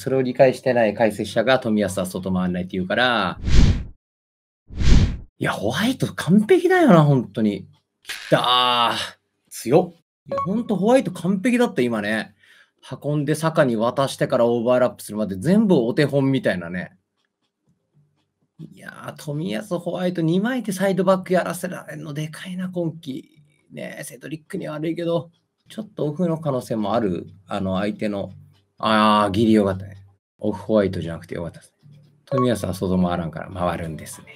それを理解してない解説者が富安は外回らないって言うから、いや、ホワイト完璧だよな、本当に。きた強っ。いや、ほんとホワイト完璧だった、今ね。運んで坂に渡してからオーバーラップするまで全部お手本みたいなね。いやー、冨安ホワイト2枚でサイドバックやらせられるのでかいな、今季。ねセドリックには悪いけど、ちょっとオフの可能性もある、あの相手のああ、ギリよかったね。オフホワイトじゃなくてよかったですね。富安は外回らんから回るんですね。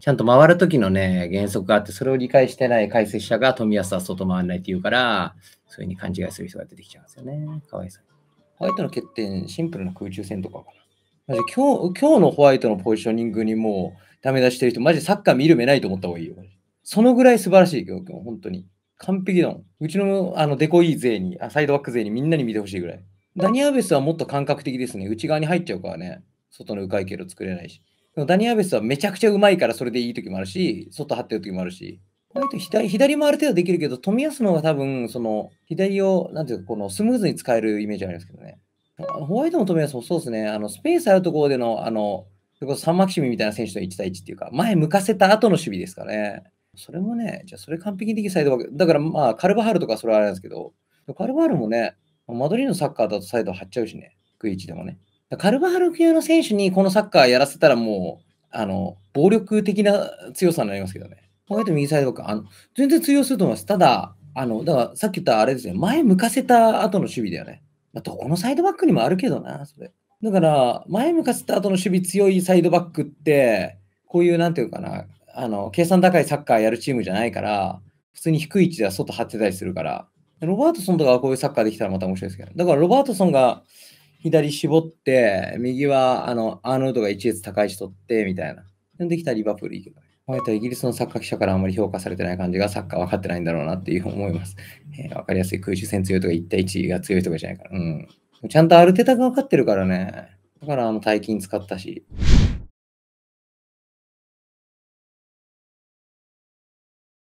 ちゃんと回るときのね、原則があって、それを理解してない解説者が富安は外回らないって言うから、そういうふうに勘違いする人が出てきちゃうんですよね。かわいそう。ホワイトの欠点、シンプルな空中戦とかかな。マジ今日、今日のホワイトのポジショニングにもうダメ出してる人、マジサッカー見る目ないと思った方がいいよ。そのぐらい素晴らしいよ、本当に。完璧だもん。うちのあのデコイい勢にあ、サイドバック勢にみんなに見てほしいぐらい。ダニアベスはもっと感覚的ですね。内側に入っちゃうからね。外のうかいけど作れないし。でもダニアベスはめちゃくちゃうまいからそれでいい時もあるし、外張ってる時もあるし。割と左左ある程度できるけど、富安の方が多分、その、左を、なんていうか、このスムーズに使えるイメージありますけどね。ホワイトの富安もそうですね。あの、スペースあるところでの、あの、それこそサンマキシミみたいな選手と1対1っていうか、前向かせた後の守備ですかね。それもね、じゃあそれ完璧にできるサイドバック。だからまあ、カルバハルとかそれはあれなんですけど、カルバハルもね、マドリードのサッカーだとサイド張っちゃうしね、クイチでもね。カルバハル級の選手にこのサッカーやらせたらもう、あの、暴力的な強さになりますけどね。こうやって右サイドバック、あの、全然通用すると思います。ただ、あの、だからさっき言ったあれですね、前向かせた後の守備だよね。まどこのサイドバックにもあるけどな、それ。だから、前向かせた後の守備強いサイドバックって、こういう、なんていうかな、あの、計算高いサッカーやるチームじゃないから、普通に低い位置では外張ってたりするから、ロバートソンとかはこういうサッカーできたらまた面白いですけど、だからロバートソンが左絞って、右はあのアーノルドが1列高いしって、みたいな。できたらリバプールいいけどね。割とイギリスのサッカー記者からあまり評価されてない感じがサッカー分かってないんだろうなっていうふうに思います。えー、分かりやすい空中戦強いとか1対1が強いとかじゃないから。うん。ちゃんとアルテタが分かってるからね。だからあの大金使ったし。